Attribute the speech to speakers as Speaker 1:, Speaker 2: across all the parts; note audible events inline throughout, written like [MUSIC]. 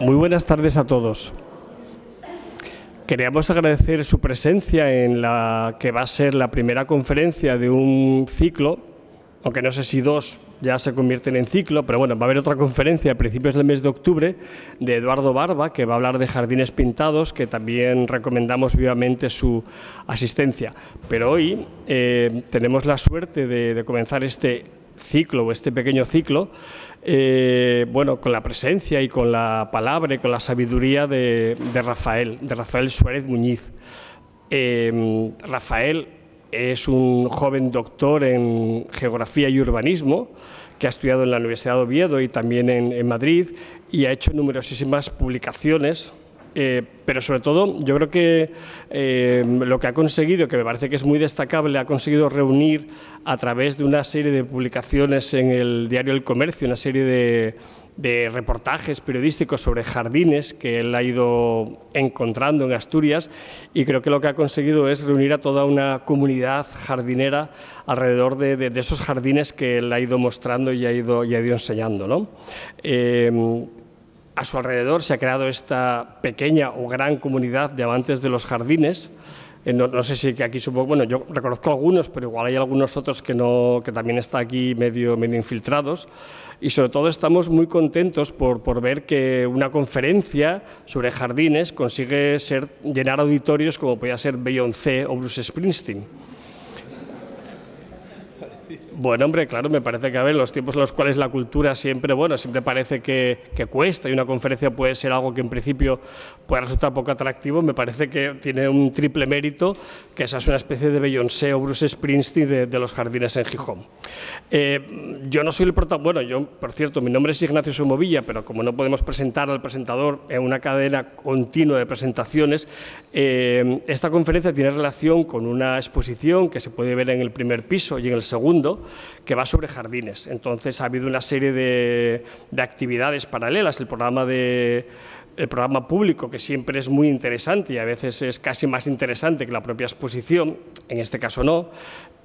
Speaker 1: Muy buenas tardes a todos. Queríamos agradecer su presencia en la que va a ser la primera conferencia de un ciclo, aunque no sé si dos ya se convierten en ciclo, pero bueno, va a haber otra conferencia a principios del mes de octubre de Eduardo Barba, que va a hablar de jardines pintados, que también recomendamos vivamente su asistencia. Pero hoy eh, tenemos la suerte de, de comenzar este ciclo o este pequeño ciclo eh, bueno, con la presencia y con la palabra y con la sabiduría de, Rafael, de Rafael Suárez Muñiz. Em, Rafael es un joven doctor en geografía y urbanismo que ha estudiado en la Universidad de Oviedo y también en Madrid y ha hecho numerosísimas publicaciones eh, pero sobre todo, yo creo que eh, lo que ha conseguido, que me parece que es muy destacable, ha conseguido reunir a través de una serie de publicaciones en el diario El Comercio, una serie de, reportajes periodísticos sobre jardines que él ha ido encontrando en Asturias y creo que lo que ha conseguido es reunir a toda una comunidad jardinera alrededor de, esos jardines que él ha ido mostrando y ha ido, y ha enseñando. Eh, a su alrededor se ha creado esta pequeña o gran comunidad de amantes de los jardines. Eh, no, sé si aquí supongo, bueno, yo reconozco algunos, pero igual hay algunos otros que, no, que también están aquí medio, medio infiltrados. Y sobre todo estamos muy contentos por, ver que una conferencia sobre jardines consigue ser, llenar auditorios como podía ser Beyoncé o Bruce Springsteen. Bueno, hombre, claro, me parece que, a ver, los tiempos en los cuales la cultura siempre, bueno, siempre parece que, cuesta y una conferencia puede ser algo que en principio puede resultar poco atractivo, me parece que tiene un triple mérito, que esa es una especie de Beyoncé o Bruce Springsteen de, los jardines en Gijón. Eh, yo no soy el protagonista, bueno, yo, por cierto, mi nombre es Ignacio Somovilla, pero como no podemos presentar al presentador en una cadena continua de presentaciones, eh, esta conferencia tiene relación con una exposición que se puede ver en el primer piso y en el segundo, que va sobre jardines. Entonces ha habido una serie de, actividades paralelas. El programa de programa público, que siempre es muy interesante y a veces es casi más interesante que la propia exposición, en este caso no,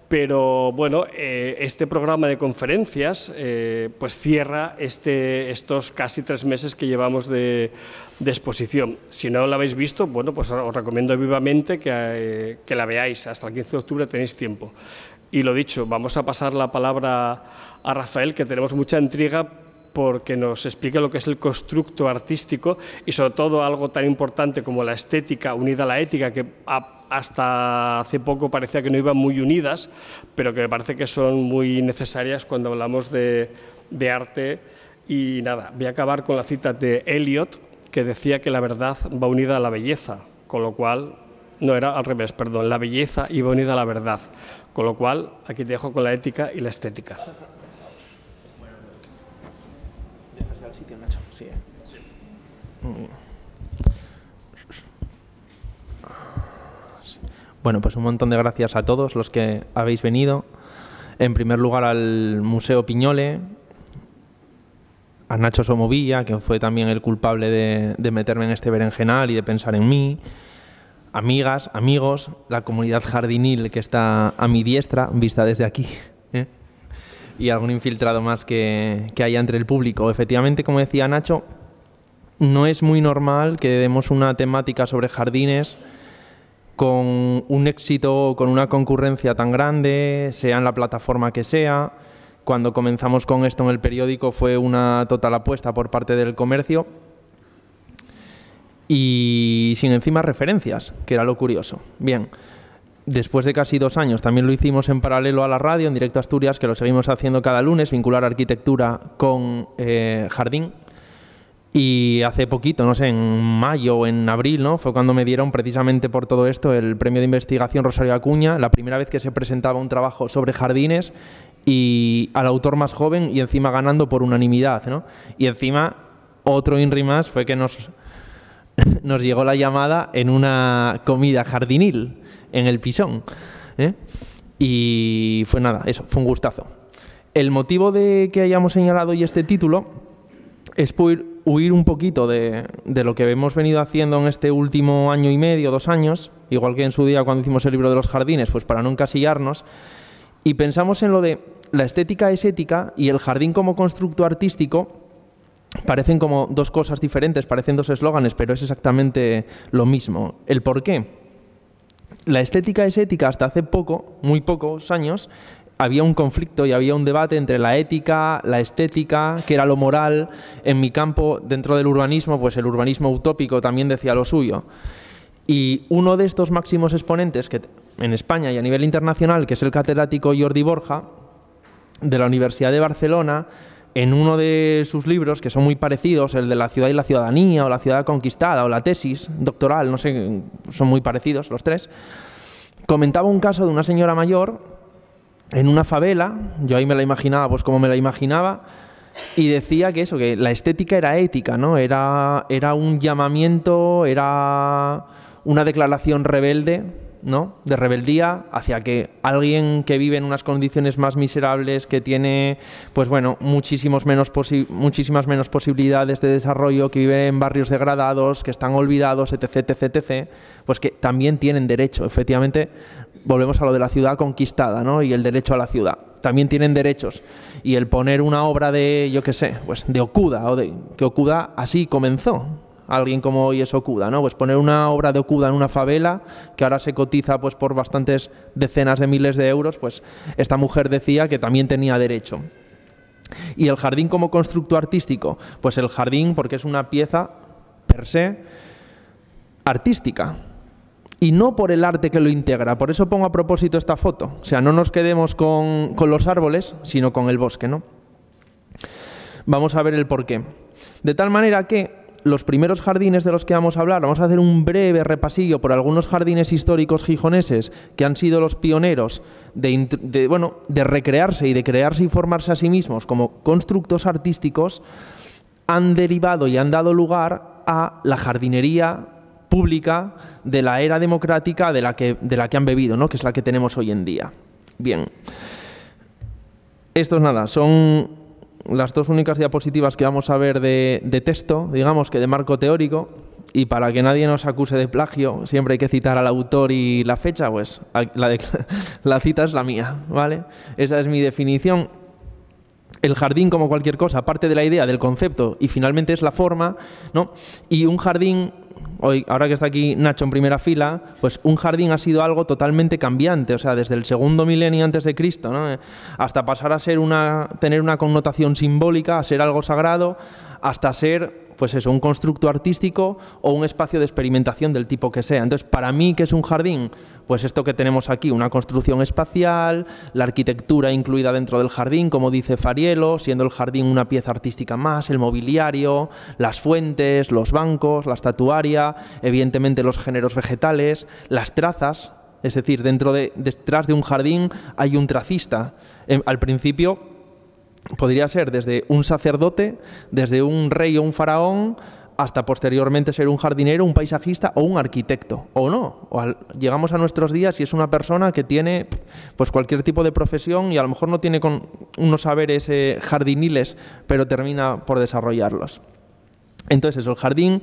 Speaker 1: pero bueno, eh, este programa de conferencias eh, pues cierra este, estos casi tres meses que llevamos de, exposición. Si no lo habéis visto, bueno, pues os recomiendo vivamente que eh, la veáis. Hasta el 15 de octubre tenéis tiempo. Y lo dicho, vamos a pasar la palabra a Rafael, que tenemos mucha intriga porque nos explique lo que es el constructo artístico y sobre todo algo tan importante como la estética unida a la ética, que hasta hace poco parecía que no iban muy unidas, pero que me parece que son muy necesarias cuando hablamos de, de arte. Y nada, voy a acabar con la cita de Eliot, que decía que la verdad va unida a la belleza, con lo cual, no era al revés, perdón, la belleza iba unida a la verdad, con lo cual, aquí te dejo con la ética y la estética.
Speaker 2: Bueno, pues un montón de gracias a todos los que habéis venido. En primer lugar al Museo Piñole, a Nacho Somovilla, que fue también el culpable de meterme en este berenjenal y de pensar en mí amigas, amigos, la comunidad jardinil que está a mi diestra, vista desde aquí, ¿eh? y algún infiltrado más que, que haya entre el público. Efectivamente, como decía Nacho, no es muy normal que demos una temática sobre jardines con un éxito, con una concurrencia tan grande, sea en la plataforma que sea. Cuando comenzamos con esto en el periódico fue una total apuesta por parte del comercio y sin encima referencias, que era lo curioso. Bien, después de casi dos años, también lo hicimos en paralelo a la radio, en Directo Asturias, que lo seguimos haciendo cada lunes, vincular arquitectura con eh, jardín. Y hace poquito, no sé, en mayo o en abril, ¿no? Fue cuando me dieron precisamente por todo esto el premio de investigación Rosario Acuña, la primera vez que se presentaba un trabajo sobre jardines y al autor más joven y encima ganando por unanimidad, ¿no? Y encima otro INRI más fue que nos [LAUGHS] nos llegó la llamada en una comida jardinil en el Pisón. ¿eh? Y fue nada, eso, fue un gustazo. El motivo de que hayamos señalado hoy este título es huir un poquito de, de, lo que hemos venido haciendo en este último año y medio, dos años, igual que en su día cuando hicimos el libro de los jardines, pues para no encasillarnos, y pensamos en lo de la estética es ética y el jardín como constructo artístico parecen como dos cosas diferentes, parecen dos eslóganes, pero es exactamente lo mismo. ¿El por qué? La estética es ética hasta hace poco, muy pocos años, había un conflicto y había un debate entre la ética, la estética, que era lo moral. En mi campo, dentro del urbanismo, pues el urbanismo utópico también decía lo suyo. Y uno de estos máximos exponentes que en España y a nivel internacional, que es el catedrático Jordi Borja, de la Universidad de Barcelona, en uno de sus libros, que son muy parecidos, el de la ciudad y la ciudadanía, o la ciudad conquistada, o la tesis doctoral, no sé, son muy parecidos los tres, comentaba un caso de una señora mayor en una favela, yo ahí me la imaginaba pues como me la imaginaba, y decía que eso, que la estética era ética, ¿no? Era, era un llamamiento, era una declaración rebelde ¿no? De rebeldía hacia que alguien que vive en unas condiciones más miserables, que tiene, pues bueno, muchísimos menos muchísimas menos posibilidades de desarrollo, que vive en barrios degradados, que están olvidados, etc, etc, etc, pues que también tienen derecho. Efectivamente, volvemos a lo de la ciudad conquistada, ¿no? Y el derecho a la ciudad. También tienen derechos. Y el poner una obra de, yo qué sé, pues de Okuda, o de que Okuda así comenzó, alguien como hoy es Okuda, ¿no? Pues poner una obra de Okuda en una favela, que ahora se cotiza pues por bastantes decenas de miles de euros, pues esta mujer decía que también tenía derecho. Y el jardín como constructo artístico, pues el jardín porque es una pieza per se artística, y no por el arte que lo integra. Por eso pongo a propósito esta foto. O sea, no nos quedemos con, con, los árboles, sino con el bosque, ¿no? Vamos a ver el porqué. De tal manera que los primeros jardines de los que vamos a hablar, vamos a hacer un breve repasillo por algunos jardines históricos gijoneses que han sido los pioneros de, bueno, de recrearse y de crearse y formarse a sí mismos como constructos artísticos, han derivado y han dado lugar a la jardinería pública de la era democrática de la que, de la que han bebido, ¿no? que es la que tenemos hoy en día. Bien. es nada, son las dos únicas diapositivas que vamos a ver de, texto, digamos que de marco teórico, y para que nadie nos acuse de plagio, siempre hay que citar al autor y la fecha, pues la, de, [LAUGHS] la cita es la mía, ¿vale? Esa es mi definición el jardín como cualquier cosa parte de la idea, del concepto y finalmente es la forma, ¿no? Y un jardín, hoy, ahora que está aquí Nacho en primera fila, pues un jardín ha sido algo totalmente cambiante, o sea, desde el segundo milenio antes de Cristo, ¿no? hasta pasar a ser una, tener una connotación simbólica, a ser algo sagrado, hasta ser pues eso, un constructo artístico o un espacio de experimentación del tipo que sea. Entonces, para mí, ¿qué es un jardín? Pues esto que tenemos aquí, una construcción espacial, la arquitectura incluida dentro del jardín, como dice Fariello, siendo el jardín una pieza artística más, el mobiliario, las fuentes, los bancos, la estatuaria, evidentemente los géneros vegetales, las trazas, es decir, dentro de, detrás de un jardín hay un tracista. Em, al principio podría ser desde un sacerdote, desde un rey o un faraón, hasta posteriormente ser un jardinero, un paisajista o un arquitecto, o no. llegamos a nuestros días y es una persona que tiene pues cualquier tipo de profesión y a lo mejor no tiene con unos saberes eh, jardiniles, pero termina por desarrollarlos. Entonces, el jardín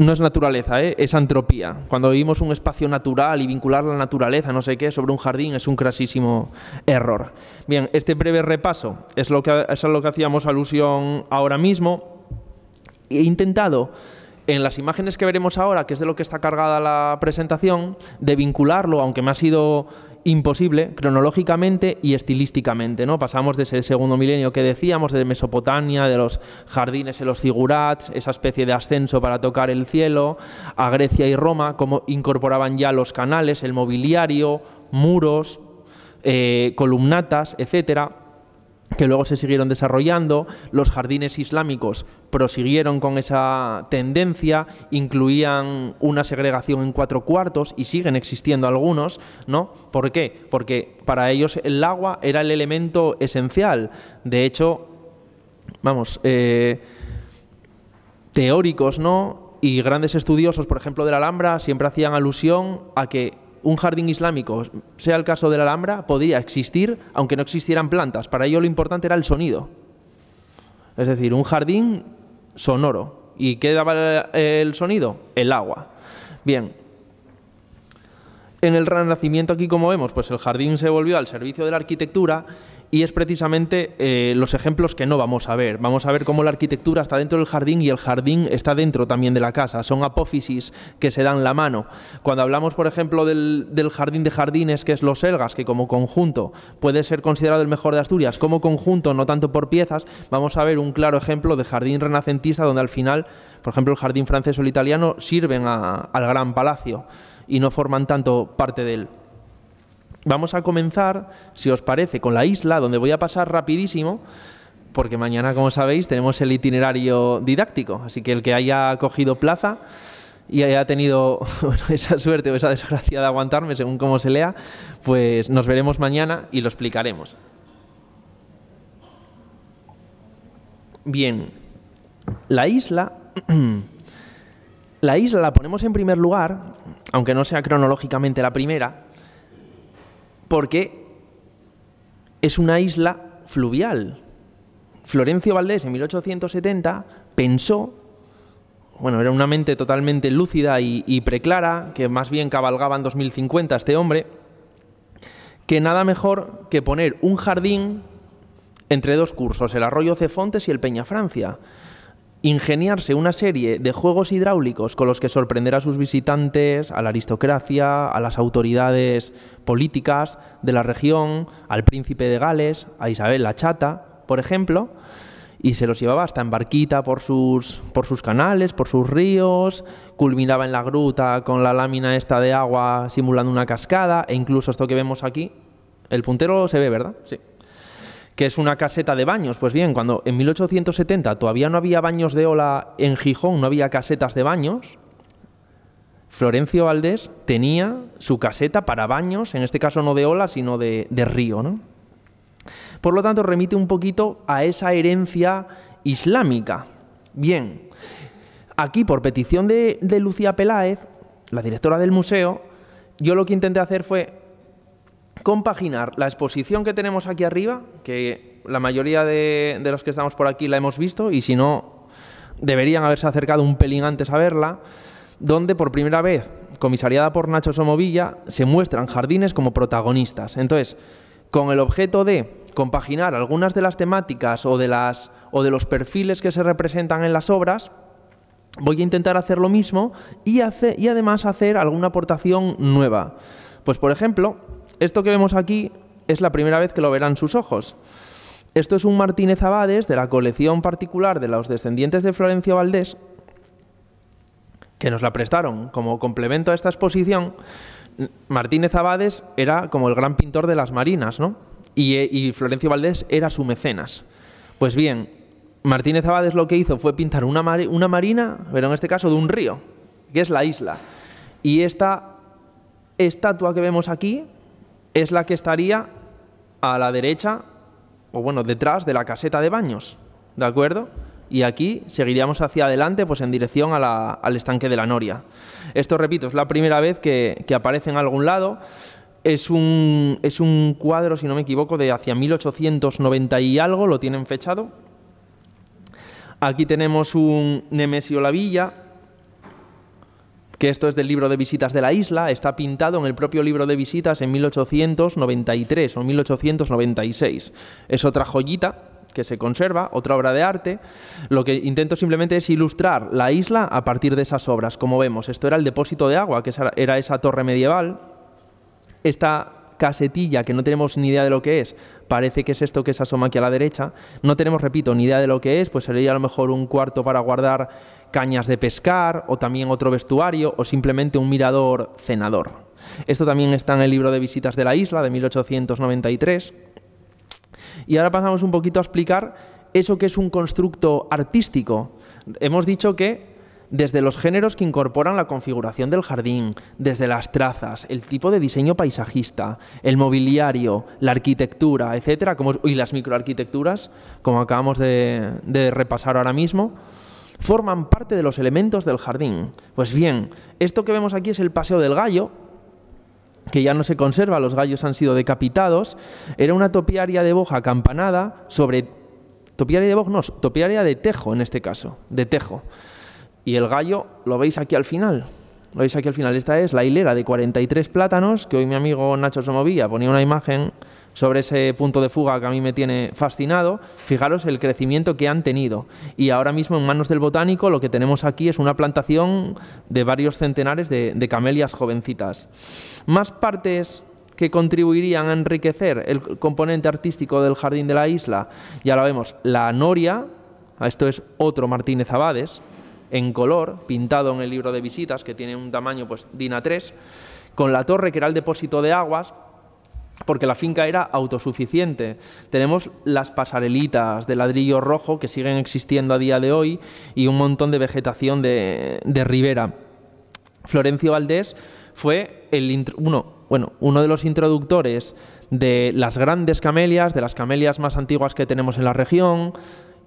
Speaker 2: no es naturaleza, ¿eh? es antropía. Cuando vivimos un espacio natural y vincular la naturaleza, no sé qué, sobre un jardín es un crasísimo error. Bien, este breve repaso es lo que, es a lo que hacíamos alusión ahora mismo. He intentado en las imágenes que veremos ahora, que es de lo que está cargada la presentación, de vincularlo, aunque me ha sido imposible cronológicamente y estilísticamente, ¿no? Pasamos de ese segundo milenio que decíamos, de Mesopotamia, de los jardines en los zigurats, esa especie de ascenso para tocar el cielo, a Grecia y Roma, como incorporaban ya los canales, el mobiliario, muros, eh, columnatas, etcétera que luego se siguieron desarrollando, los jardines islámicos prosiguieron con esa tendencia, incluían una segregación en cuatro cuartos y siguen existiendo algunos, ¿no? ¿Por qué? Porque para ellos el agua era el elemento esencial. De hecho, vamos, eh, teóricos, ¿no? Y grandes estudiosos, por ejemplo, de la Alhambra, siempre hacían alusión a que un jardín islámico, sea el caso de la Alhambra, podría existir aunque no existieran plantas. Para ello lo importante era el sonido. Es decir, un jardín sonoro. ¿Y qué daba el sonido? El agua. Bien. En el Renacimiento aquí, como vemos, pues el jardín se volvió al servicio de la arquitectura y es precisamente eh, los ejemplos que no vamos a ver. Vamos a ver cómo la arquitectura está dentro del jardín y el jardín está dentro también de la casa. Son apófisis que se dan la mano. Cuando hablamos, por ejemplo, del, jardín de jardines, que es Los Elgas, que como conjunto puede ser considerado el mejor de Asturias, como conjunto, no tanto por piezas, vamos a ver un claro ejemplo de jardín renacentista donde al final, por ejemplo, el jardín francés o el italiano sirven al gran palacio y no forman tanto parte de él. Vamos a comenzar, si os parece, con la isla, donde voy a pasar rapidísimo, porque mañana, como sabéis, tenemos el itinerario didáctico, así que el que haya cogido plaza y haya tenido [LAUGHS] esa suerte o esa desgracia de aguantarme, según cómo se lea, pues nos veremos mañana y lo explicaremos. Bien, la isla, [CLEARS THROAT] la isla la ponemos en primer lugar, aunque no sea cronológicamente la primera, porque es una isla fluvial. Florencio Valdés en 1870 pensó, bueno, era una mente totalmente lúcida y, preclara, que más bien cabalgaba en 2050 este hombre, que nada mejor que poner un jardín entre dos cursos, el arroyo Cefontes y el Peña Francia ingeniarse una serie de juegos hidráulicos con los que sorprender a sus visitantes, a la aristocracia, a las autoridades políticas de la región, al príncipe de Gales, a Isabel la Chata, por ejemplo, y se los llevaba hasta en barquita por sus, por sus canales, por sus ríos, culminaba en la gruta con la lámina esta de agua simulando una cascada, e incluso esto que vemos aquí, el puntero se ve, ¿verdad? Sí que es una caseta de baños. Pues bien, cuando en 1870 todavía no había baños de ola en Gijón, no había casetas de baños, Florencio Valdés tenía su caseta para baños, en este caso no de ola, sino de, río. Por lo tanto, remite un poquito a esa herencia islámica. Bien, aquí por petición de Lucía Peláez, la directora del museo, yo lo que intenté hacer fue compaginar la exposición que tenemos aquí arriba, que la mayoría de, los que estamos por aquí la hemos visto y si no, deberían haberse acercado un pelín antes a verla, donde por primera vez, comisariada por Nacho Somovilla, se muestran jardines como protagonistas. Entonces, con el objeto de compaginar algunas de las temáticas o de, las, o de los perfiles que se representan en las obras, voy a intentar hacer lo mismo y, y además hacer alguna aportación nueva. Pues por ejemplo, esto que vemos aquí es la primera vez que lo verán sus ojos. Esto es un Martínez Abades de la colección particular de los descendientes de Florencio Valdés, que nos la prestaron como complemento a esta exposición. Martínez Abades era como el gran pintor de las marinas, ¿no? Y, eh, Florencio Valdés era su mecenas. Pues bien, Martínez Abades lo que hizo fue pintar una, una marina, pero en este caso de un río, que es la isla. Y esta estatua que vemos aquí, es la que estaría a la derecha, o bueno, detrás de la caseta de baños, ¿de acuerdo? Y aquí seguiríamos hacia adelante, pues en dirección al estanque de la Noria. Esto, repito, es la primera vez que, aparece en algún lado. Es un, es un cuadro, si no me equivoco, de hacia 1890 y algo, lo tienen fechado. Aquí tenemos un Nemesio La Villa, que esto es del libro de visitas de la isla, está pintado en el propio libro de visitas en 1893 o 1896. Es otra joyita que se conserva, otra obra de arte. Lo que intento simplemente es ilustrar la isla a partir de esas obras. Como vemos, esto era el depósito de agua, que era esa torre medieval. Esta casetilla que no tenemos ni idea de lo que es, parece que es esto que se asoma aquí a la derecha, no tenemos, repito, ni idea de lo que es, pues sería a lo mejor un cuarto para guardar cañas de pescar o también otro vestuario o simplemente un mirador cenador. Esto también está en el libro de visitas de la isla de 1893. Y ahora pasamos un poquito a explicar eso que es un constructo artístico. Hemos dicho que desde los géneros que incorporan la configuración del jardín, desde las trazas, el tipo de diseño paisajista, el mobiliario, la arquitectura, etcétera, como, y las microarquitecturas, como acabamos de, de repasar ahora mismo forman parte de los elementos del jardín. Pues bien, esto que vemos aquí es el Paseo del Gallo, que ya no se conserva, los gallos han sido decapitados. Era una topiaria de boja acampanada sobre... Topiaria de boja, no, topiaria de tejo en este caso, de tejo. Y el gallo lo veis aquí al final. Lo veis aquí al final. Esta es la hilera de 43 plátanos que hoy mi amigo Nacho Somovilla ponía una imagen sobre ese punto de fuga que a mí me tiene fascinado. Fijaros el crecimiento que han tenido. Y ahora mismo en manos del botánico lo que tenemos aquí es una plantación de varios centenares de, de camelias jovencitas. Más partes que contribuirían a enriquecer el componente artístico del jardín de la isla. Ya lo vemos, la noria, esto es otro Martínez Abades, en color, pintado en el libro de visitas, que tiene un tamaño pues DINA 3, con la torre que era el depósito de aguas, porque la finca era autosuficiente. Tenemos las pasarelitas de ladrillo rojo que siguen existiendo a día de hoy y un montón de vegetación de, ribera. Florencio Valdés fue el uno, bueno, uno de los introductores de las grandes camelias, de las camelias más antiguas que tenemos en la región,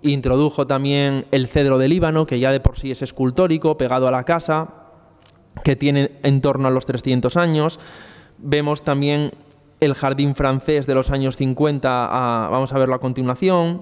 Speaker 2: Introdujo también el cedro de Líbano, que ya de por sí es escultórico, pegado a la casa, que tiene en torno a los 300 años. Vemos también el jardín francés de los años 50, vamos a verlo a continuación.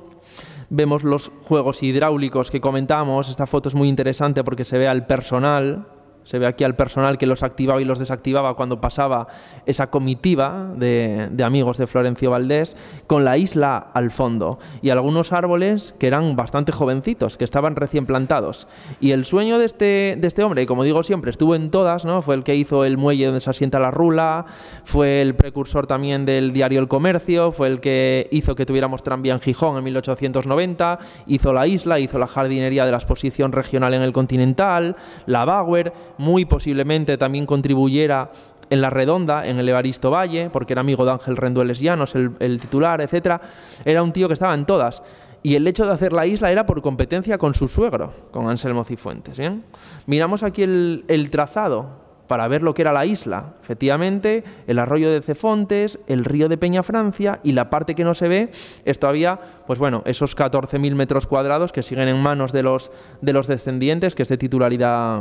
Speaker 2: Vemos los juegos hidráulicos que comentamos, esta foto es muy interesante porque se ve al personal se ve aquí al personal que los activaba y los desactivaba cuando pasaba esa comitiva de, amigos de Florencio Valdés, con la isla al fondo y algunos árboles que eran bastante jovencitos, que estaban recién plantados. Y el sueño de este, de este hombre, como digo siempre, estuvo en todas, ¿no? Fue el que hizo el muelle donde se asienta la rula, fue el precursor también del diario El Comercio, fue el que hizo que tuviéramos tranvía en Gijón en 1890, hizo la isla, hizo la jardinería de la exposición regional en el Continental, la Bauer muy posiblemente también contribuyera en la redonda, en el Evaristo Valle, porque era amigo de Ángel Rendueles Llanos, el, titular, etc. Era un tío que estaba en todas. Y el hecho de hacer la isla era por competencia con su suegro, con Anselmo Cifuentes. ¿bien? Miramos aquí el trazado para ver lo que era la isla. Efectivamente, el arroyo de Cefontes, el río de Peña Francia y la parte que no se ve es todavía, pues bueno, esos 14.000 metros cuadrados que siguen en manos de los, de los descendientes, que es de titularidad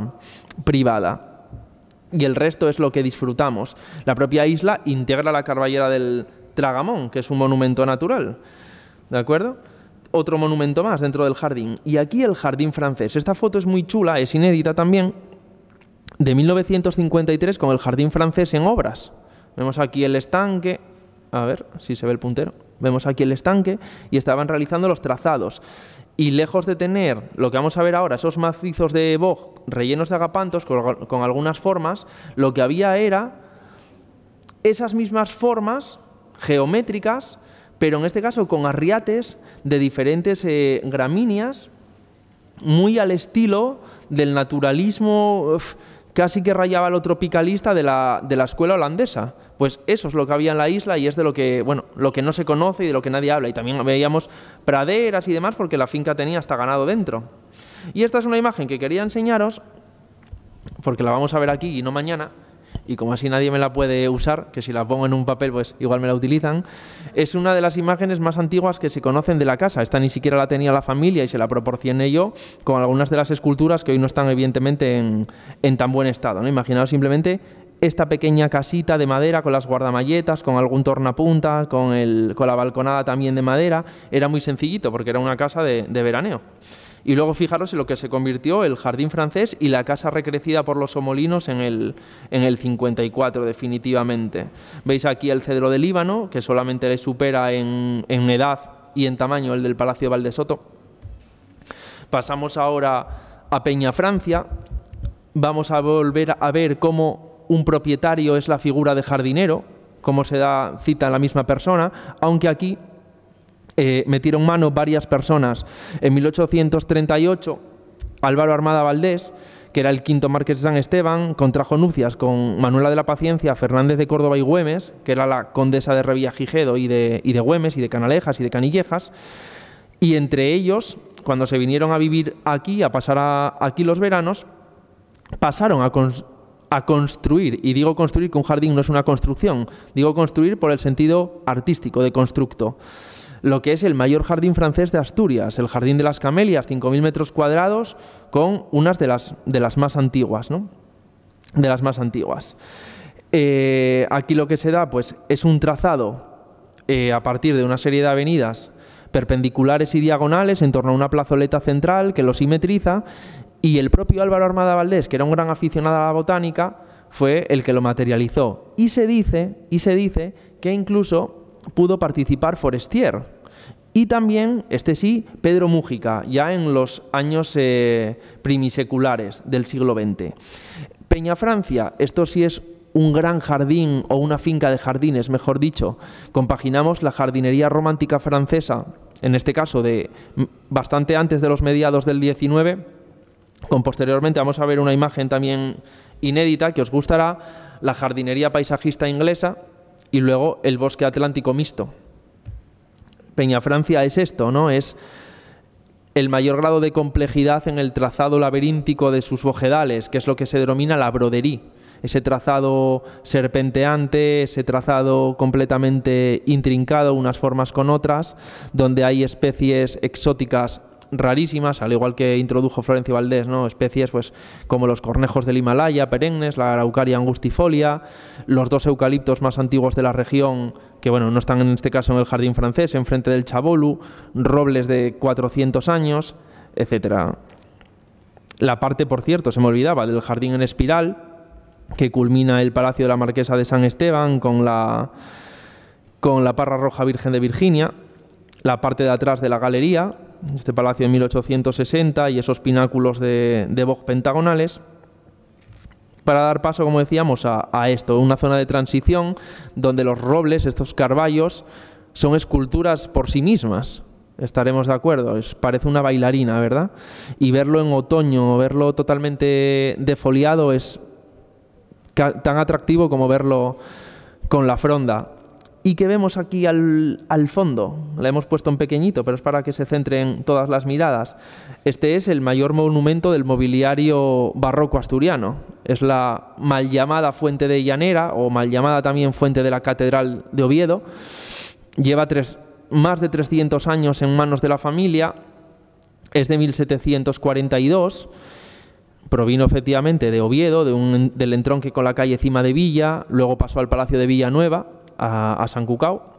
Speaker 2: privada y el resto es lo que disfrutamos. La propia isla integra la carballera del Tragamón, que es un monumento natural. ¿De acuerdo? Otro monumento más dentro del jardín. Y aquí el jardín francés. Esta foto es muy chula, es inédita también, de 1953 con el jardín francés en obras. Vemos aquí el estanque, a ver si se ve el puntero, vemos aquí el estanque y estaban realizando los trazados. Y lejos de tener lo que vamos a ver ahora, esos macizos de boj rellenos de agapantos con, algunas formas, lo que había era esas mismas formas geométricas, pero en este caso con arriates de diferentes eh, gramíneas, muy al estilo del naturalismo casi que rayaba lo tropicalista de la, de la escuela holandesa. Pues eso es lo que había en la isla y es de lo que, bueno, lo que no se conoce y de lo que nadie habla. Y también veíamos praderas y demás porque la finca tenía hasta ganado dentro. Y esta es una imagen que quería enseñaros, porque la vamos a ver aquí y no mañana, y como así nadie me la puede usar, que si la pongo en un papel pues igual me la utilizan, es una de las imágenes más antiguas que se conocen de la casa. Esta ni siquiera la tenía la familia y se la proporcioné yo con algunas de las esculturas que hoy no están evidentemente en, tan buen estado. ¿no? Imaginaos simplemente esta pequeña casita de madera con las guardamalletas, con algún tornapunta, con, el, con la balconada también de madera. Era muy sencillito porque era una casa de veraneo. Y luego fijaros en lo que se convirtió el jardín francés y la casa recrecida por los somolinos en el, en 54, definitivamente. Veis aquí el cedro del Líbano, que solamente le supera en, edad y en tamaño el del Palacio de Valdesoto. Pasamos ahora a Peña Francia. Vamos a volver a ver cómo un propietario es la figura de jardinero, cómo se da cita la misma persona, aunque aquí eh, metieron mano varias personas. En 1838, Álvaro Armada Valdés, que era el quinto marqués de San Esteban, contrajo nupcias con Manuela de la Paciencia, Fernández de Córdoba y Güemes, que era la condesa de Revillagigedo y de, y Güemes, y de Canalejas y de Canillejas. Y entre ellos, cuando se vinieron a vivir aquí, a pasar aquí los veranos, pasaron a, a construir, y digo construir que un jardín no es una construcción, digo construir por el sentido artístico de constructo lo que es el mayor jardín francés de Asturias, el Jardín de las Camelias, 5.000 metros cuadrados, con unas de las, de las más antiguas, ¿no? De las más antiguas. Eh, aquí lo que se da, pues, es un trazado eh, a partir de una serie de avenidas perpendiculares y diagonales en torno a una plazoleta central que lo simetriza y el propio Álvaro Armada Valdés, que era un gran aficionado a la botánica, fue el que lo materializó. Y se dice, y se dice que incluso pudo participar Forestier y también, este sí, Pedro Mújica, ya en los años eh, primiseculares del siglo XX. Peña Francia, esto sí es un gran jardín o una finca de jardines, mejor dicho. Compaginamos la jardinería romántica francesa, en este caso de bastante antes de los mediados del XIX, con posteriormente vamos a ver una imagen también inédita que os gustará, la jardinería paisajista inglesa, y luego el bosque atlántico mixto. Peña Francia es esto, ¿no? Es el mayor grado de complejidad en el trazado laberíntico de sus bojedales, que es lo que se denomina la broderie. Ese trazado serpenteante, ese trazado completamente intrincado, unas formas con otras, donde hay especies exóticas rarísimas, al igual que introdujo Florencio Valdés, ¿no? Especies pues como los cornejos del Himalaya perennes, la Araucaria angustifolia, los dos eucaliptos más antiguos de la región, que bueno, no están en este caso en el jardín francés, enfrente del Chabolu, robles de 400 años, etcétera. La parte, por cierto, se me olvidaba, del jardín en espiral, que culmina el Palacio de la Marquesa de San Esteban con la, con la Parra Roja Virgen de Virginia, la parte de atrás de la galería, este palacio de 1860 y esos pináculos de, de pentagonales, para dar paso, como decíamos, a, a, esto, una zona de transición donde los robles, estos carvallos, son esculturas por sí mismas. Estaremos de acuerdo, es, parece una bailarina, ¿verdad? Y verlo en otoño, verlo totalmente defoliado, es tan atractivo como verlo con la fronda y que vemos aquí al, fondo. La hemos puesto en pequeñito, pero es para que se centren todas las miradas. Este es el mayor monumento del mobiliario barroco asturiano. Es la mal llamada Fuente de Llanera, o mal llamada también Fuente de la Catedral de Oviedo. Lleva más de 300 años en manos de la familia. Es de 1742 provino efectivamente de Oviedo, del entronque con la calle Cima de Villa, luego pasó al Palacio de Villanueva, a, San Cucao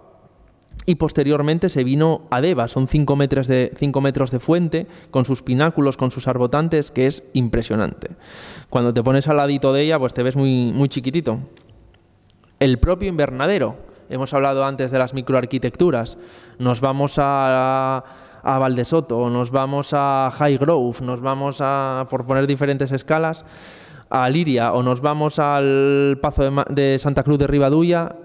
Speaker 2: y posteriormente se vino a Deva, son 5 metros, de, cinco metros de fuente, con sus pináculos, con sus arbotantes, que es impresionante. Cuando te pones al ladito de ella, pues te ves muy, muy chiquitito. El propio invernadero, hemos hablado antes de las microarquitecturas, nos vamos a, a Valdesoto, nos vamos a High Grove, nos vamos a, por poner diferentes escalas, a Liria o nos vamos al Pazo de, Santa Cruz de Ribadulla,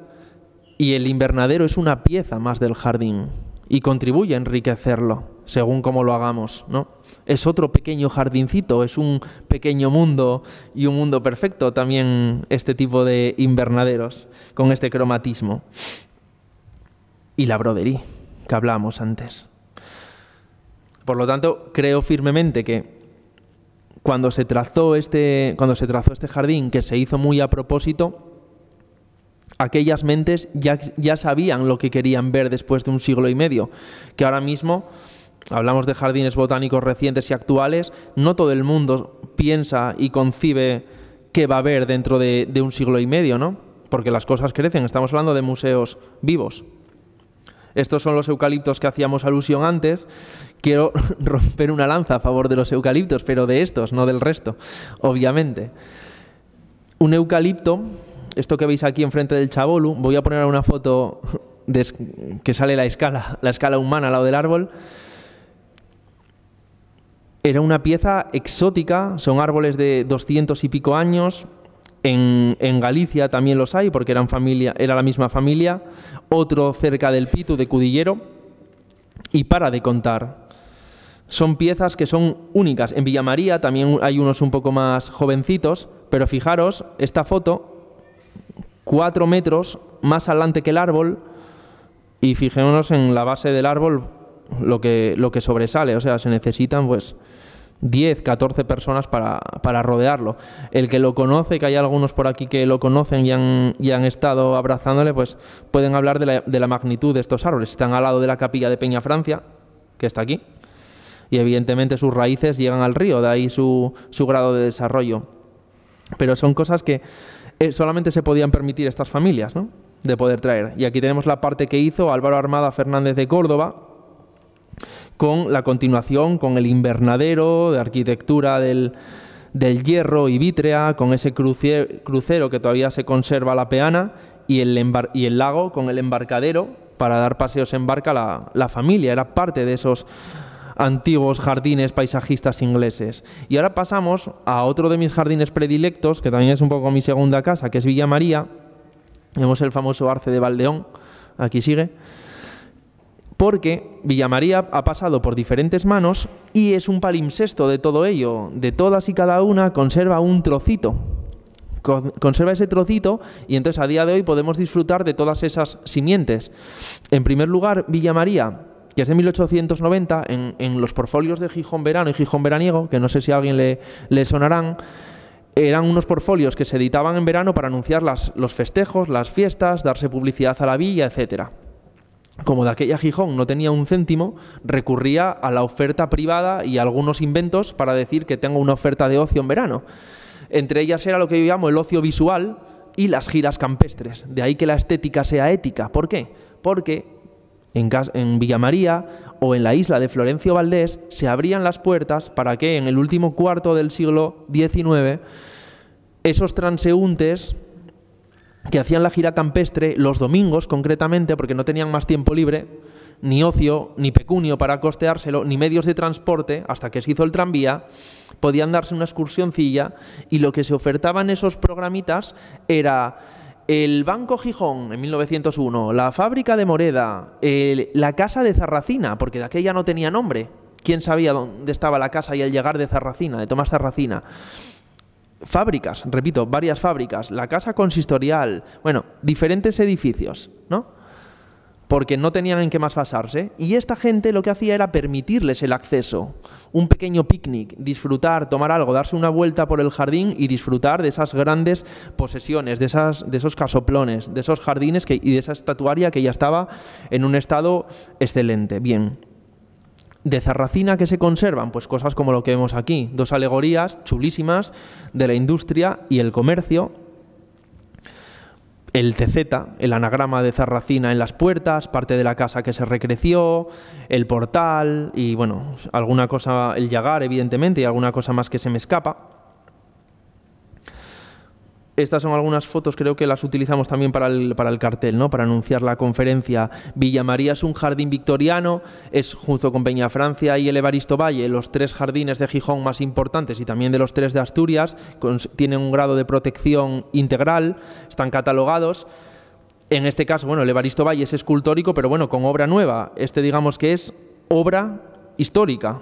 Speaker 2: y el invernadero es una pieza más del jardín y contribuye a enriquecerlo, según como lo hagamos, ¿no? Es otro pequeño jardincito, es un pequeño mundo y un mundo perfecto también este tipo de invernaderos con este cromatismo. Y la brodería que hablábamos antes. Por lo tanto, creo firmemente que cuando se trazó este, cuando se trazó este jardín, que se hizo muy a propósito, aquellas mentes ya, sabían lo que querían ver después de un siglo y medio, que ahora mismo hablamos de jardines botánicos recientes y actuales, no todo el mundo piensa y concibe qué va a haber dentro de, de, un siglo y medio, ¿no? Porque las cosas crecen, estamos hablando de museos vivos. Estos son los eucaliptos que hacíamos alusión antes. Quiero [LAUGHS] romper una lanza a favor de los eucaliptos, pero de estos, no del resto, obviamente. Un eucalipto esto que veis aquí enfrente del Chabolu, voy a poner una foto que sale la escala, la escala humana al lado del árbol. Era una pieza exótica, son árboles de 200 y pico años. En, Galicia también los hay, porque eran familia, era la misma familia. Otro cerca del Pitu de Cudillero. Y para de contar. Son piezas que son únicas. En Villamaría también hay unos un poco más jovencitos, pero fijaros, esta foto cuatro metros más adelante que el árbol y fijémonos en la base del árbol lo que, lo que sobresale, o sea, se necesitan pues 10, 14 personas para, para, rodearlo. El que lo conoce, que hay algunos por aquí que lo conocen y han, han estado abrazándole, pues pueden hablar de la, magnitud de estos árboles. Están al lado de la capilla de Peña Francia, que está aquí, y evidentemente sus raíces llegan al río, de ahí su, su grado de desarrollo. Pero son cosas que eh, solamente se podían permitir estas familias ¿no? de poder traer. Y aquí tenemos la parte que hizo Álvaro Armada Fernández de Córdoba con la continuación, con el invernadero de arquitectura del, del hierro y vítrea, con ese crucero que todavía se conserva la peana y el, y el lago con el embarcadero para dar paseos en barca la, la familia. Era parte de esos antiguos jardines paisajistas ingleses. Y ahora pasamos a otro de mis jardines predilectos, que también es un poco mi segunda casa, que es Villa María. Vemos el famoso arce de Valdeón, aquí sigue. Porque Villa María ha pasado por diferentes manos y es un palimpsesto de todo ello. De todas y cada una conserva un trocito conserva ese trocito y entonces a día de hoy podemos disfrutar de todas esas simientes. En primer lugar, Villa María que es de 1890, en, los portfolios de Gijón Verano y Gijón Veraniego, que no sé si a alguien le, sonarán, eran unos portfolios que se editaban en verano para anunciar los festejos, las fiestas, darse publicidad a la villa, etcétera. Como de aquella Gijón no tenía un céntimo, recurría a la oferta privada y a algunos inventos para decir que tengo una oferta de ocio en verano. Entre ellas era lo que yo llamo el ocio visual y las giras campestres. De ahí que la estética sea ética. ¿Por qué? Porque en, en Villa María o en la isla de Florencio Valdés, se abrían las puertas para que en el último cuarto del siglo XIX esos transeúntes que hacían la gira campestre los domingos concretamente, porque no tenían más tiempo libre, ni ocio, ni pecunio para costeárselo, ni medios de transporte, hasta que se hizo el tranvía, podían darse una excursioncilla y lo que se ofertaban esos programitas era el Banco Gijón en 1901, la fábrica de Moreda, la casa de Zarracina, porque de aquella no tenía nombre. ¿Quién sabía dónde estaba la casa y el llegar de Zarracina, de Tomás Zarracina? Fábricas, repito, varias fábricas, la casa consistorial, bueno, diferentes edificios, ¿no? porque no tenían en qué más pasarse, Y esta gente lo que hacía era permitirles el acceso, un pequeño picnic, disfrutar, tomar algo, darse una vuelta por el jardín y disfrutar de esas grandes posesiones, de, esas, de esos casoplones, de esos jardines que, y de esa estatuaria que ya estaba en un estado excelente. Bien. De Zarracina que se conservan, pues cosas como lo que vemos aquí, dos alegorías chulísimas de la industria y el comercio, el TZ, el anagrama de Zarracina en las puertas, parte de la casa que se recreció, el portal y bueno, alguna cosa, el llagar evidentemente y alguna cosa más que se me escapa. Estas son algunas fotos, creo que las utilizamos también para el, cartel, ¿no? para anunciar la conferencia. Villa María es un jardín victoriano, es junto con Peña Francia y el Evaristo Valle, los tres jardines de Gijón más importantes y también de los tres de Asturias, tienen un grado de protección integral, están catalogados. En este caso, bueno, el Evaristo Valle es escultórico, pero bueno, con obra nueva. Este digamos que es obra histórica,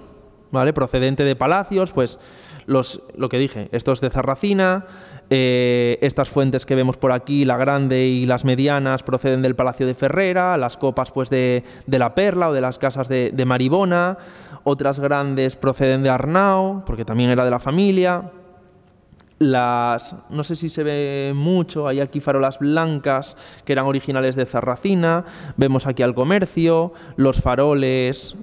Speaker 2: Procedente de palacios, pues los, lo que dije, estos de Zarracina, eh, estas fuentes que vemos por aquí, la grande y las medianas, proceden del Palacio de Ferrera, las copas pues de, la Perla o de las casas de, Maribona, otras grandes proceden de Arnao, porque también era de la familia. Las, no sé si se ve mucho, hay aquí farolas blancas que eran originales de Zarracina, vemos aquí al comercio, los faroles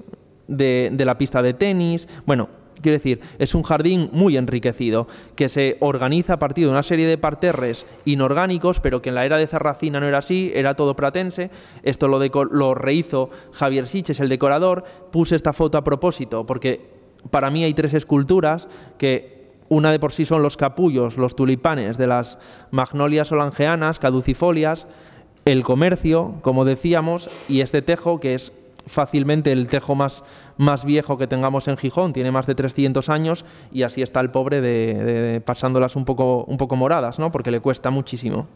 Speaker 2: de, la pista de tenis. Bueno, Quiero decir, es un jardín muy enriquecido, que se organiza a partir de una serie de parterres inorgánicos, pero que en la era de Zarracina no era así, era todo pratense. Esto lo, lo rehizo Javier Siches, el decorador. Puse esta foto a propósito, porque para mí hay tres esculturas que una de por sí son los capullos, los tulipanes de las magnolias olangeanas, caducifolias, el comercio, como decíamos, y este tejo que es fácilmente el tejo más, más viejo que tengamos en Gijón, tiene más de 300 años y así está el pobre de, pasándolas un poco, un poco moradas, ¿no? porque le cuesta muchísimo.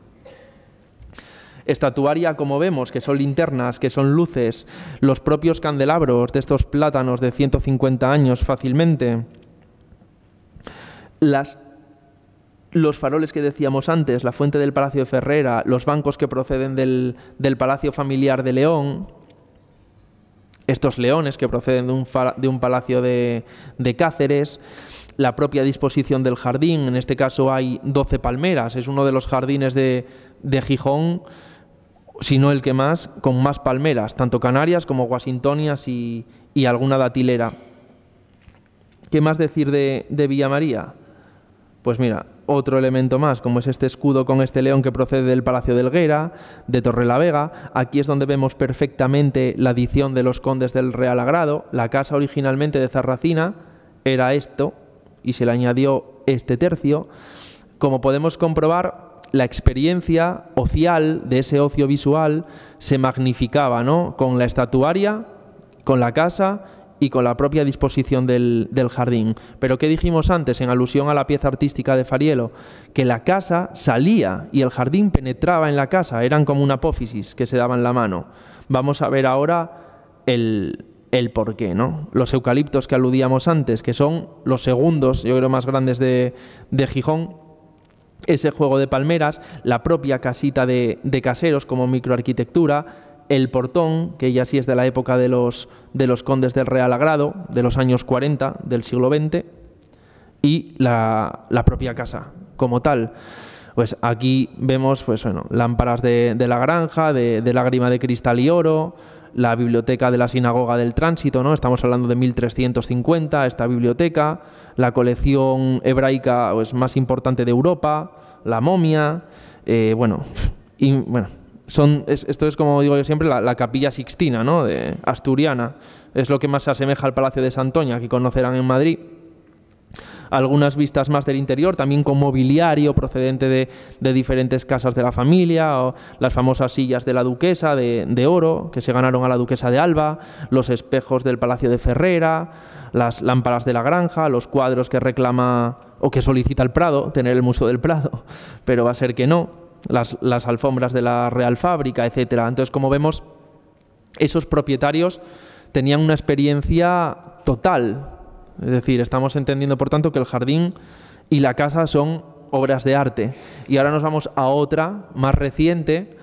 Speaker 2: Estatuaria, como vemos, que son linternas, que son luces, los propios candelabros de estos plátanos de 150 años fácilmente, las los faroles que decíamos antes, la fuente del Palacio de Ferrera, los bancos que proceden del, del Palacio Familiar de León, estos leones que proceden de un, de un palacio de, Cáceres la propia disposición del jardín. En este caso hay 12 palmeras. Es uno de los jardines de, de Gijón, si no el que más, con más palmeras, tanto canarias como washingtonias y, alguna datilera. ¿Qué más decir de, de Villa María? Pues mira, otro elemento más, como es este escudo con este león que procede del Palacio de Helguera, de Vega... Aquí es donde vemos perfectamente la adición de los condes del Real Agrado. La casa originalmente de Zarracina era esto y se le añadió este tercio. Como podemos comprobar, la experiencia ocial de ese ocio visual se magnificaba ¿no? con la estatuaria, con la casa y con la propia disposición del, del, jardín. Pero ¿qué dijimos antes en alusión a la pieza artística de Fariello? Que la casa salía y el jardín penetraba en la casa, eran como una apófisis que se daba en la mano. Vamos a ver ahora el, el porqué, ¿no? Los eucaliptos que aludíamos antes, que son los segundos, yo creo, más grandes de, de Gijón, ese juego de palmeras, la propia casita de, de caseros como microarquitectura, el portón, que ya sí es de la época de los, de los condes del Real Agrado, de los años 40 del siglo XX, y la, la propia casa como tal. Pues aquí vemos pues, bueno, lámparas de, la granja, de, lágrima de cristal y oro, la biblioteca de la sinagoga del tránsito, ¿no? estamos hablando de 1350, esta biblioteca, la colección hebraica pues, más importante de Europa, la momia, eh, bueno, y, bueno son, esto es como digo yo siempre, la, capilla sixtina, ¿no? De, asturiana. Es lo que más se asemeja al Palacio de Santoña, que conocerán en Madrid algunas vistas más del interior, también con mobiliario procedente de, de, diferentes casas de la familia, las famosas sillas de la duquesa de, de, oro que se ganaron a la duquesa de Alba, los espejos del Palacio de Ferrera, las lámparas de la granja, los cuadros que reclama o que solicita el Prado, tener el Museo del Prado, [LAUGHS] pero va a ser que no las, alfombras de la Real Fábrica, etcétera. Entonces, como vemos, esos propietarios tenían una experiencia total. Es decir, estamos entendiendo, por tanto, que el jardín y la casa son obras de arte. Y ahora nos vamos a otra más reciente,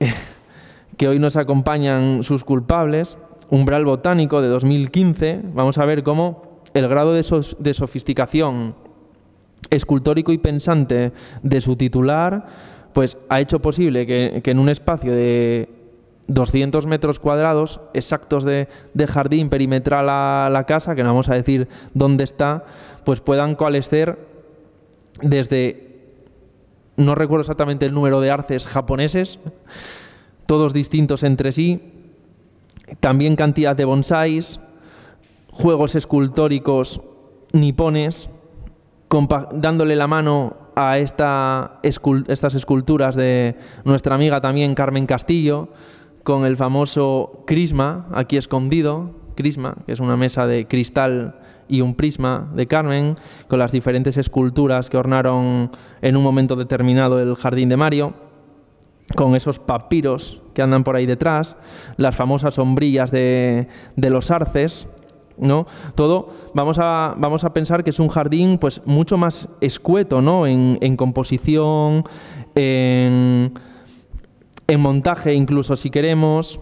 Speaker 2: [LAUGHS] que hoy nos acompañan sus culpables, Umbral Botánico de 2015. Vamos a ver cómo el grado de, de sofisticación escultórico y pensante de su titular pues ha hecho posible que, en un espacio de 200 metros cuadrados exactos de, jardín perimetral a la casa, que no vamos a decir dónde está, pues puedan coalescer desde, no recuerdo exactamente el número de arces japoneses, todos distintos entre sí, también cantidad de bonsáis, juegos escultóricos nipones, dándole la mano a esta estas esculturas de nuestra amiga también Carmen Castillo, con el famoso crisma, aquí escondido, crisma, que es una mesa de cristal y un prisma de Carmen, con las diferentes esculturas que ornaron en un momento determinado el jardín de Mario, con esos papiros que andan por ahí detrás, las famosas sombrillas de, de los arces, ¿no? Todo, vamos a, vamos a pensar que es un jardín pues mucho más escueto, ¿no? En, composición, en, montaje incluso si queremos,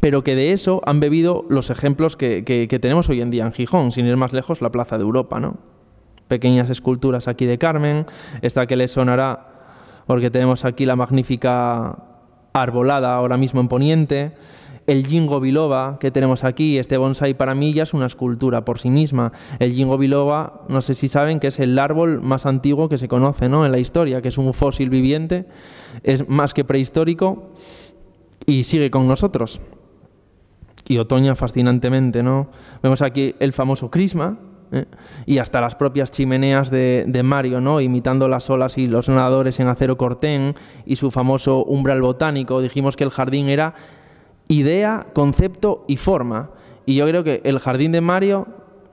Speaker 2: pero que de eso han bebido los ejemplos que, tenemos hoy en día en Gijón, sin ir más lejos, la Plaza de Europa, ¿no? Pequeñas esculturas aquí de Carmen, esta que les sonará porque tenemos aquí la magnífica arbolada ahora mismo en Poniente, el Jingo Biloba que tenemos aquí, este bonsai para mí ya es una escultura por sí misma. El Jingo Biloba, no sé si saben que es el árbol más antiguo que se conoce ¿no? en la historia, que es un fósil viviente, es más que prehistórico y sigue con nosotros. Y otoña fascinantemente, ¿no? Vemos aquí el famoso crisma, ¿eh? y hasta las propias chimeneas de, de, Mario, ¿no? imitando las olas y los nadadores en acero cortén y su famoso umbral botánico. Dijimos que el jardín era idea, concepto y forma. Y yo creo que el jardín de Mario,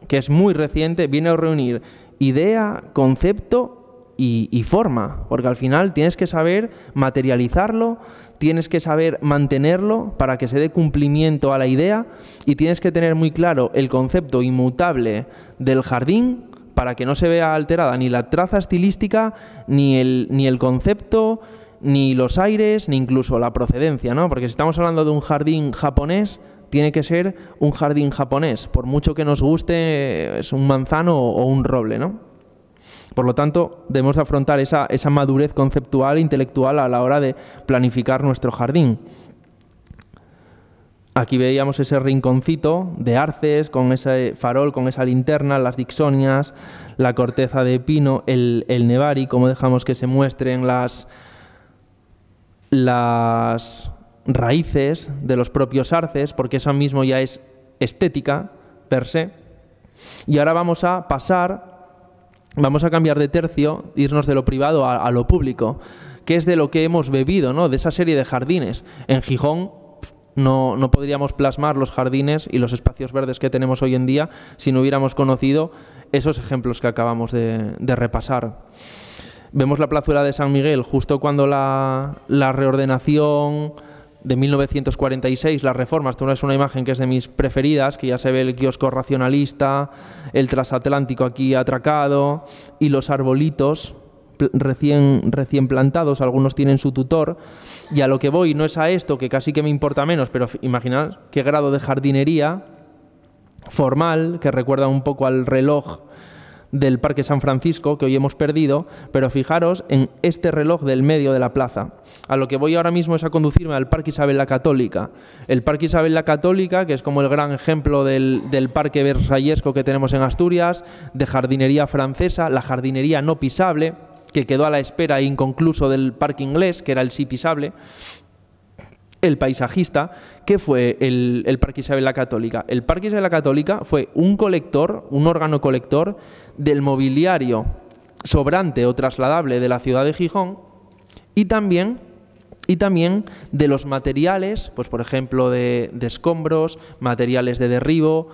Speaker 2: que es muy reciente, viene a reunir idea, concepto y, forma, porque al final tienes que saber materializarlo, tienes que saber mantenerlo para que se dé cumplimiento a la idea y tienes que tener muy claro el concepto inmutable del jardín para que no se vea alterada ni la traza estilística, ni el, ni el concepto, ni los aires, ni incluso la procedencia, ¿no? Porque si estamos hablando de un jardín japonés, tiene que ser un jardín japonés, por mucho que nos guste es un manzano o un roble, ¿no? Por lo tanto, debemos afrontar esa, esa madurez conceptual e intelectual a la hora de planificar nuestro jardín. Aquí veíamos ese rinconcito de arces con ese farol, con esa linterna, las dixonias, la corteza de pino, el, el nevari, cómo dejamos que se muestren las, las raíces de los propios arces, porque esa mismo ya es estética per se. Y ahora vamos a pasar, vamos a cambiar de tercio, irnos de lo privado a, lo público, que es de lo que hemos bebido, ¿no? De esa serie de jardines. En Gijón no, podríamos plasmar los jardines y los espacios verdes que tenemos hoy en día si no hubiéramos conocido esos ejemplos que acabamos de, de repasar. Vemos la plazuela de San Miguel justo cuando la, la reordenación de 1946, las reformas, esta es una imagen que es de mis preferidas, que ya se ve el kiosco racionalista, el transatlántico aquí atracado y los arbolitos recién, recién plantados, algunos tienen su tutor, y a lo que voy no es a esto, que casi que me importa menos, pero imaginad qué grado de jardinería formal, que recuerda un poco al reloj del Parque San Francisco, que hoy hemos perdido, pero fijaros en este reloj del medio de la plaza. A lo que voy ahora mismo es a conducirme al Parque Isabel la Católica. El Parque Isabel la Católica, que es como el gran ejemplo del, Parque Versallesco que tenemos en Asturias, de jardinería francesa, la jardinería no pisable, que quedó a la espera e inconcluso del Parque Inglés, que era el sí pisable el paisajista, que fue el, Parque Isabel la Católica. El Parque Isabel la Católica fue un colector, un órgano colector del mobiliario sobrante o trasladable de la ciudad de Gijón y también, de los materiales, pues por ejemplo de, de escombros, materiales de derribo,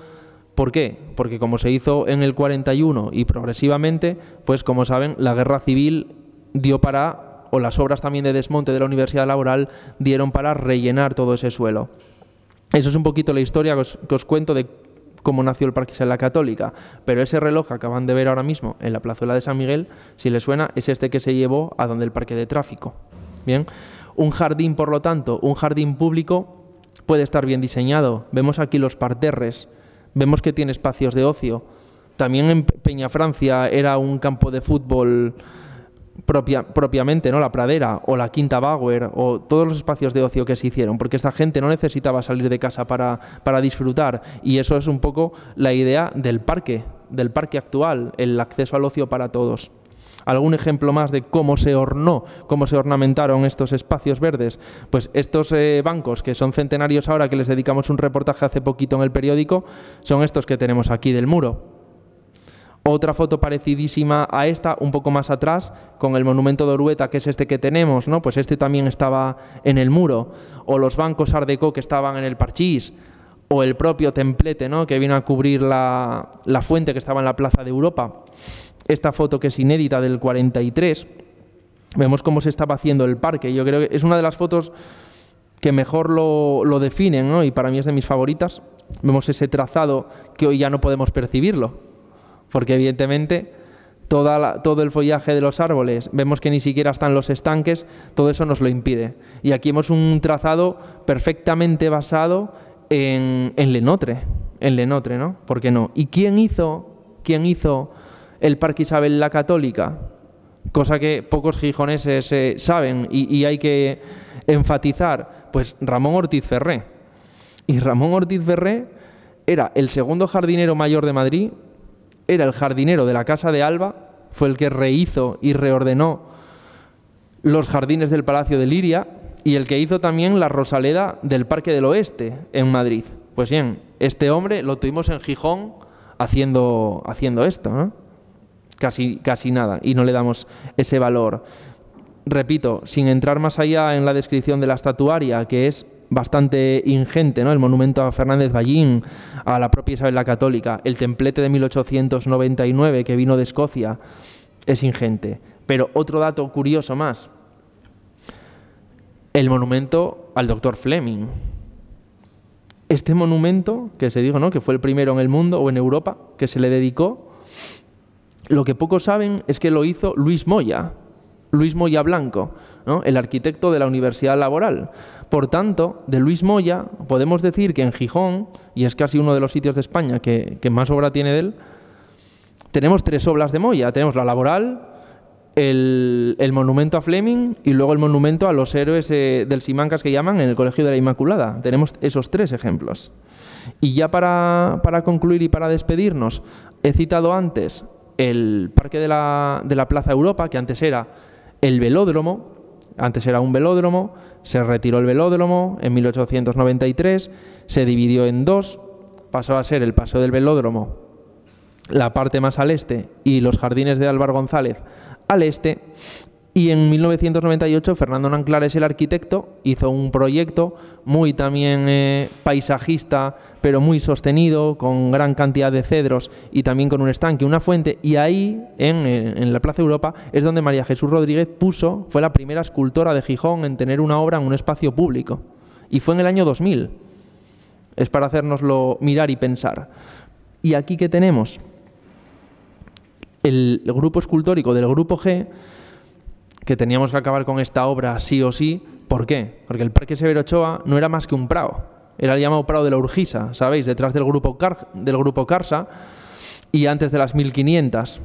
Speaker 2: ¿Por qué? Porque como se hizo en el 41 y progresivamente, pues como saben, la guerra civil dio para o las obras también de desmonte de la Universidad Laboral dieron para rellenar todo ese suelo. Eso es un poquito la historia que os, cuento de cómo nació el Parque la Católica, pero ese reloj que acaban de ver ahora mismo en la plazuela de San Miguel, si le suena, es este que se llevó a donde el parque de tráfico. Bien, un jardín, por lo tanto, un jardín público puede estar bien diseñado. Vemos aquí los parterres, vemos que tiene espacios de ocio. También en Peña Francia era un campo de fútbol propia, propiamente, ¿no? La pradera o la quinta Bauer o todos los espacios de ocio que se hicieron, porque esta gente no necesitaba salir de casa para, disfrutar y eso es un poco la idea del parque, del parque actual, el acceso al ocio para todos algún ejemplo más de cómo se ornó, cómo se ornamentaron estos espacios verdes. Pues estos eh, bancos, que son centenarios ahora, que les dedicamos un reportaje hace poquito en el periódico, son estos que tenemos aquí del muro. Otra foto parecidísima a esta, un poco más atrás, con el monumento de Orueta, que es este que tenemos, ¿no? Pues este también estaba en el muro. O los bancos Ardeco que estaban en el Parchís. O el propio templete, ¿no? Que vino a cubrir la, fuente que estaba en la Plaza de Europa. Esta foto que es inédita del 43. Vemos cómo se estaba haciendo el parque. Yo creo que es una de las fotos que mejor lo, definen, ¿no? Y para mí es de mis favoritas. Vemos ese trazado que hoy ya no podemos percibirlo porque evidentemente todo el follaje de los árboles, vemos que ni siquiera están los estanques, todo eso nos lo impide. Y aquí hemos un trazado perfectamente basado en, Lenotre, en Lenotre, ¿no? ¿Por qué no? ¿Y quién hizo, quién hizo el Parque Isabel la Católica? Cosa que pocos gijoneses eh, saben y, y hay que enfatizar, pues Ramón Ortiz Ferré. Y Ramón Ortiz Ferré era el segundo jardinero mayor de Madrid, era el jardinero de la casa de Alba, fue el que rehizo y reordenó los jardines del Palacio de Liria y el que hizo también la Rosaleda del Parque del Oeste en Madrid. Pues bien, este hombre lo tuvimos en Gijón haciendo, haciendo esto, casi, casi nada, y no le damos ese valor. Repito, sin entrar más allá en la descripción de la estatuaria, que es bastante ingente, ¿no? El monumento a Fernández Ballín, a la propia Isabel la Católica, el templete de 1899 que vino de Escocia, es ingente. Pero otro dato curioso más, el monumento al doctor Fleming. Este monumento, que se dijo, ¿no? Que fue el primero en el mundo o en Europa que se le dedicó, lo que pocos saben es que lo hizo Luis Moya, Luis Moya Blanco, el arquitecto de la Universidad Laboral. Por tanto, de Luis Moya podemos decir que en Gijón, y es casi uno de los sitios de España que, más obra tiene de él, tenemos tres obras de Moya. Tenemos la laboral, el, monumento a Fleming y luego el monumento a los héroes eh, del Simancas que llaman en el Colegio de la Inmaculada. Tenemos esos tres ejemplos. Y ya para, concluir y para despedirnos, he citado antes el Parque de la, de la Plaza Europa, que antes era el velódromo, antes era un velódromo, se retiró el velódromo en 1893, se dividió en dos, pasó a ser el paseo del velódromo, la parte más al este, y los jardines de Álvaro González al este, y en 1998 Fernando Nanclares, el arquitecto, hizo un proyecto muy también eh, paisajista, pero muy sostenido, con gran cantidad de cedros y también con un estanque, una fuente. Y ahí, en, eh, en, la Plaza Europa, es donde María Jesús Rodríguez puso, fue la primera escultora de Gijón en tener una obra en un espacio público. Y fue en el año 2000. Es para hacernoslo mirar y pensar. ¿Y aquí qué tenemos? el grupo escultórico del grupo G que teníamos que acabar con esta obra sí o sí. ¿Por qué? Porque el Parque Severo Ochoa no era más que un prado. Era el llamado prado de la Urgisa, ¿sabéis? Detrás del grupo, Car del grupo Carsa y antes de las 1500.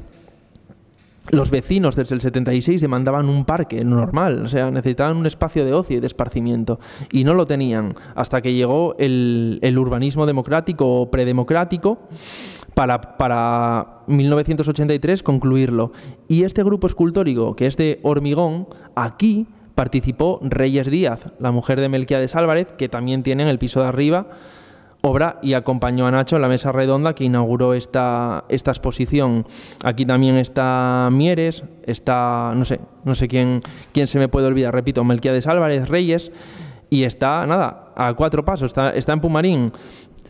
Speaker 2: Los vecinos desde el 76 demandaban un parque normal, o sea, necesitaban un espacio de ocio y de esparcimiento, y no lo tenían hasta que llegó el, el urbanismo democrático o predemocrático para, 1983 concluirlo. Y este grupo escultórico, que es de hormigón, aquí participó Reyes Díaz, la mujer de Melquiades Álvarez, que también tiene en el piso de arriba obra y acompañó a Nacho en la mesa redonda que inauguró esta, esta exposición. Aquí también está Mieres, está, no sé, no sé quién, quién se me puede olvidar, repito, Melquiades Álvarez, Reyes, y está, nada, a cuatro pasos, está, está en Pumarín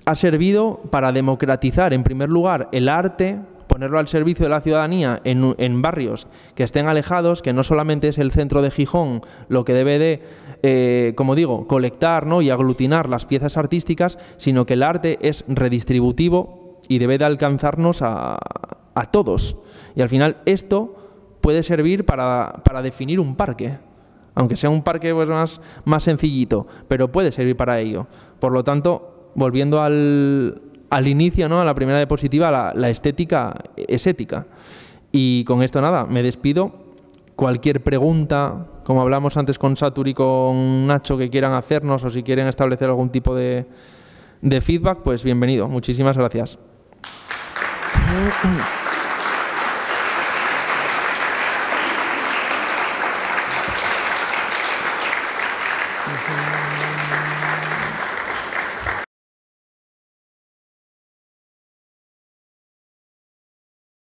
Speaker 2: ha servido para democratizar, en primer lugar, el arte, ponerlo al servicio de la ciudadanía en, barrios que estén alejados, que no solamente es el centro de Gijón lo que debe de, eh, como digo, colectar ¿no? y aglutinar las piezas artísticas, sino que el arte es redistributivo y debe de alcanzarnos a, todos. Y al final esto puede servir para, definir un parque, aunque sea un parque pues, más, más sencillito, pero puede servir para ello. Por lo tanto, volviendo al, inicio, ¿no? a la primera diapositiva, la, estética es ética. Y con esto nada, me despido cualquier pregunta, como hablamos antes con Satur y con Nacho, que quieran hacernos o si quieren establecer algún tipo de feedback, pues bienvenido. Muchísimas gracias.